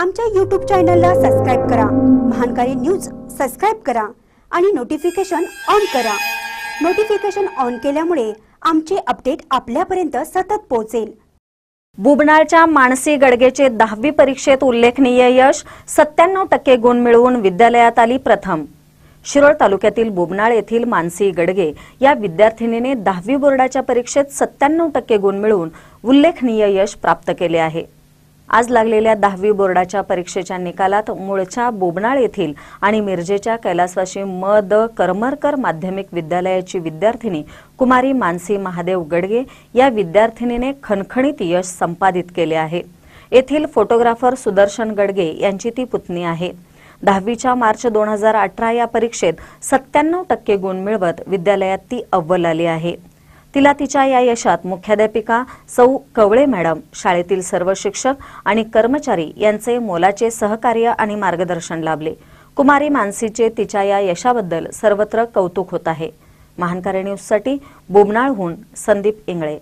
आमच्या यूट्यूब चॅनलला सबस्क्राईब करा महानकारी न्यूज सबस्क्राईब करा आणि नोटिफिकेशन ऑन करा नोटिफिकेशन ऑन केल्यामुळे आमचे अपडेट आपल्यापर्यंत सतत पोहोचेल बुबनाळच्या मानसी गडगेचे दहावी परीक्षेत उल्लेखनीय यश सत्त्याण्णव टक्के गुण मिळवून विद्यालयात आली प्रथम शिरोळ तालुक्यातील बुबनाळ येथील मानसी गडगे या विद्यार्थिनीने दहावी बोर्डाच्या परीक्षेत सत्त्याण्णव टक्के गुण मिळवून उल्लेखनीय यश प्राप्त केले आहे आज लागलेल्या दहावी बोर्डाच्या परीक्षेच्या निकालात मूळच्या बोबनाळ येथील आणि मिरजेच्या कैलासवाशी म द करमरकर माध्यमिक विद्यालयाची विद्यार्थिनी कुमारी मानसी महादेव गडगे या विद्यार्थिनीने खणखणीत यश संपादित केले आहे येथील फोटोग्राफर सुदर्शन गडगे यांची ती पुतणी आहे दहावीच्या मार्च दोन हजार अठरा या परीक्षेत सत्त्याण्णव टक्के गुण मिळवत विद्यालयात ती अव्वल आली आहे तिला तिच्या या यशात मुख्याध्यापिका सौ कवळे मॅडम शाळेतील सर्व शिक्षक आणि कर्मचारी यांचे मोलाचे सहकार्य आणि मार्गदर्शन लाभले कुमारी मानसीचे तिच्या या यशाबद्दल सर्वत्र कौतुक होत आहे महानकारी न्यूजसाठी बोबनाळहून संदीप इंगळे